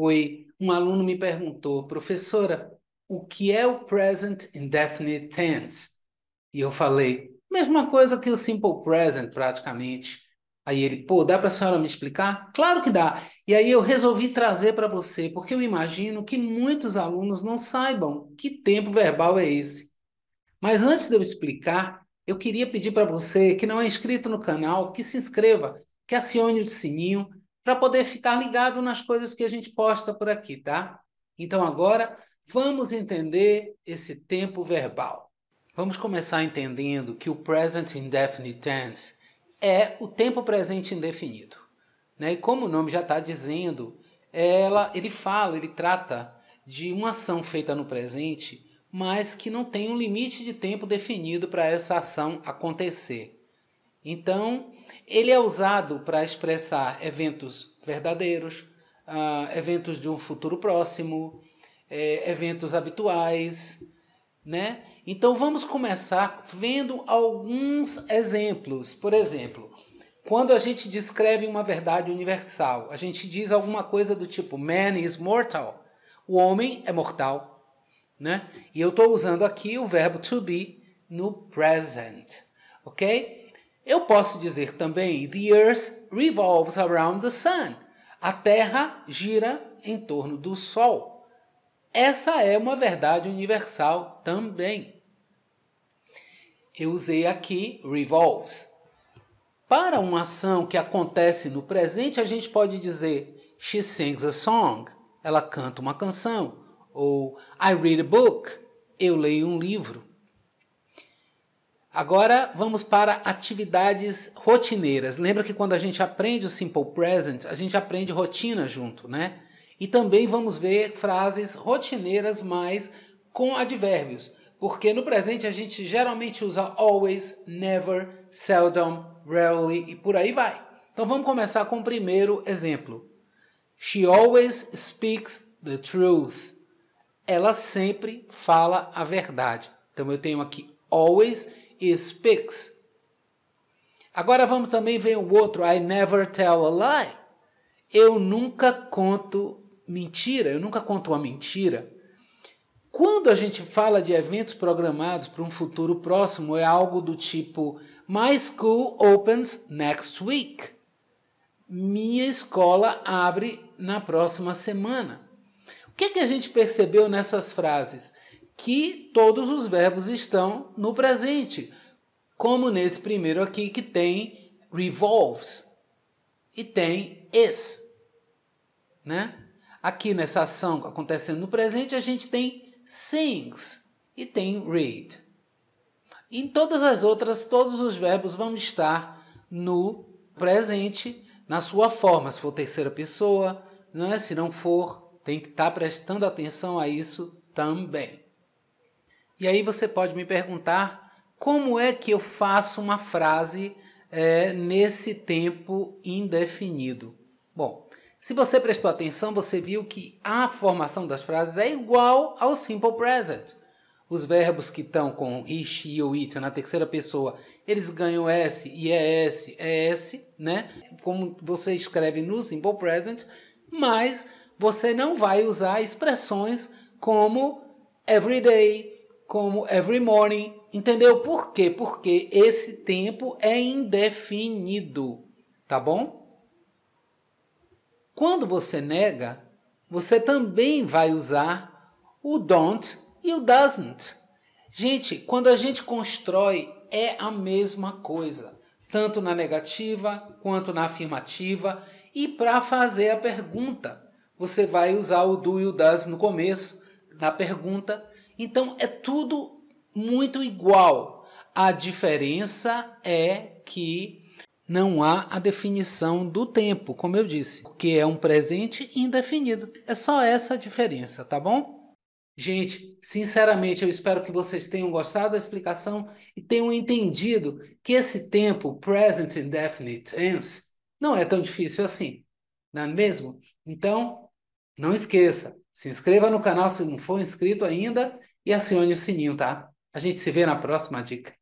foi um aluno me perguntou, professora, o que é o present indefinite tense? E eu falei, mesma coisa que o simple present, praticamente. Aí ele, pô, dá para a senhora me explicar? Claro que dá. E aí eu resolvi trazer para você, porque eu imagino que muitos alunos não saibam que tempo verbal é esse. Mas antes de eu explicar, eu queria pedir para você que não é inscrito no canal, que se inscreva, que acione o sininho para poder ficar ligado nas coisas que a gente posta por aqui, tá? Então agora vamos entender esse tempo verbal. Vamos começar entendendo que o present indefinite tense é o tempo presente indefinido, né? E como o nome já está dizendo, ela, ele fala, ele trata de uma ação feita no presente, mas que não tem um limite de tempo definido para essa ação acontecer. Então, ele é usado para expressar eventos verdadeiros, uh, eventos de um futuro próximo, é, eventos habituais, né? Então vamos começar vendo alguns exemplos. Por exemplo, quando a gente descreve uma verdade universal, a gente diz alguma coisa do tipo man is mortal. O homem é mortal, né? E eu estou usando aqui o verbo to be no present, ok? Eu posso dizer também: The earth revolves around the sun. A Terra gira em torno do Sol. Essa é uma verdade universal também. Eu usei aqui revolves. Para uma ação que acontece no presente, a gente pode dizer she sings a song, ela canta uma canção, ou I read a book, eu leio um livro. Agora vamos para atividades rotineiras. Lembra que quando a gente aprende o Simple Present, a gente aprende rotina junto, né? E também vamos ver frases rotineiras mais com advérbios, porque no presente a gente geralmente usa always, never, seldom, rarely e por aí vai. Então vamos começar com o primeiro exemplo. She always speaks the truth. Ela sempre fala a verdade. Então eu tenho aqui always speaks. Agora vamos também ver o outro, I never tell a lie. Eu nunca conto mentira, eu nunca conto uma mentira. Quando a gente fala de eventos programados para um futuro próximo, é algo do tipo My school opens next week. Minha escola abre na próxima semana. O que, é que a gente percebeu nessas frases? que todos os verbos estão no presente, como nesse primeiro aqui que tem revolves e tem is, né? Aqui nessa ação acontecendo no presente, a gente tem sings e tem read. Em todas as outras, todos os verbos vão estar no presente, na sua forma, se for terceira pessoa, não é? Se não for, tem que estar tá prestando atenção a isso também. E aí você pode me perguntar como é que eu faço uma frase é, nesse tempo indefinido. Bom, se você prestou atenção, você viu que a formação das frases é igual ao simple present. Os verbos que estão com he, she ou it na terceira pessoa, eles ganham S e é S, é S, né? Como você escreve no simple present, mas você não vai usar expressões como everyday, como every morning. Entendeu por quê? Porque esse tempo é indefinido, tá bom? Quando você nega, você também vai usar o don't e o doesn't. Gente, quando a gente constrói, é a mesma coisa, tanto na negativa quanto na afirmativa. E para fazer a pergunta, você vai usar o do e o das no começo, na pergunta então é tudo muito igual. A diferença é que não há a definição do tempo, como eu disse, porque é um presente indefinido. É só essa diferença, tá bom? Gente, sinceramente, eu espero que vocês tenham gostado da explicação e tenham entendido que esse tempo, present indefinite tense, não é tão difícil assim, não é mesmo? Então, não esqueça, se inscreva no canal se não for inscrito ainda e acione o sininho, tá? A gente se vê na próxima dica.